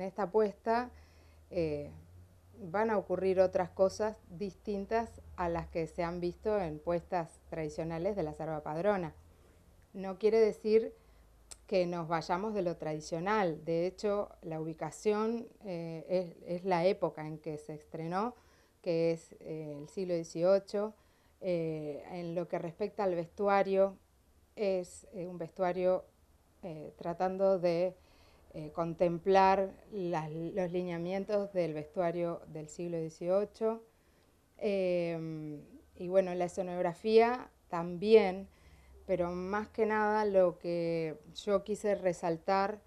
en esta apuesta eh, van a ocurrir otras cosas distintas a las que se han visto en puestas tradicionales de la zarpa padrona. No quiere decir que nos vayamos de lo tradicional. De hecho, la ubicación eh, es, la época en que se estrenó, que es eh, el siglo XVIII. en lo que respecta al vestuario, es un vestuario tratando de eh, contemplar los lineamientos del vestuario del siglo XVIII. Em, y bueno, la escenografía también, pero más que nada lo que yo quise resaltar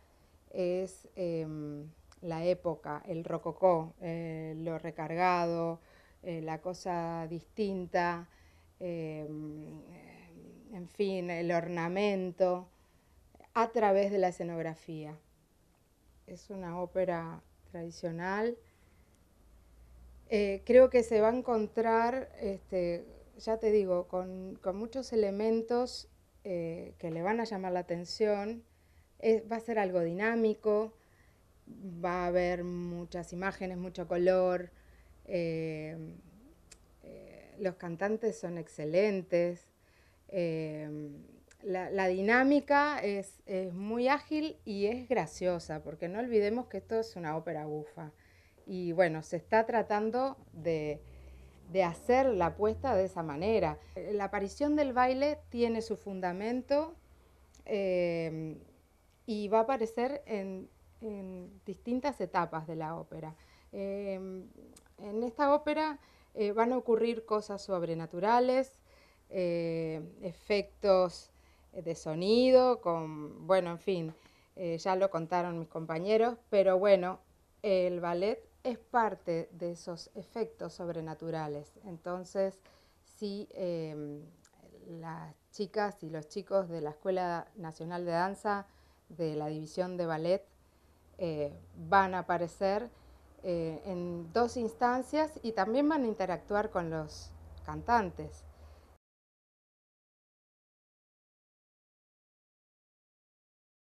es em, la época, el rococó, eh, lo recargado, eh, la cosa distinta, em, en fin, el ornamento a través de la escenografía es una ópera tradicional. Eh, creo que se va a encontrar, este, ya te digo, con, muchos elementos eh, que le van a llamar la atención. va a ser algo dinámico, va a haber muchas imágenes, mucho color. Eh, los cantantes son excelentes la, dinámica es, muy ágil y es graciosa, porque no olvidemos que esto es una ópera bufa. Y bueno, se está tratando de, hacer la apuesta de esa manera. La aparición del baile tiene su fundamento em, y va a aparecer en, distintas etapas de la ópera. Em, en esta ópera eh, van a ocurrir cosas sobrenaturales, eh, efectos eh, de sonido, con, bueno, en fin, eh, ya lo contaron mis compañeros, pero bueno, el ballet es parte de esos efectos sobrenaturales. Entonces, sí, em, las chicas y los chicos de la Escuela Nacional de Danza, de la División de Ballet, eh, van a aparecer en dos instancias y también van a interactuar con los cantantes.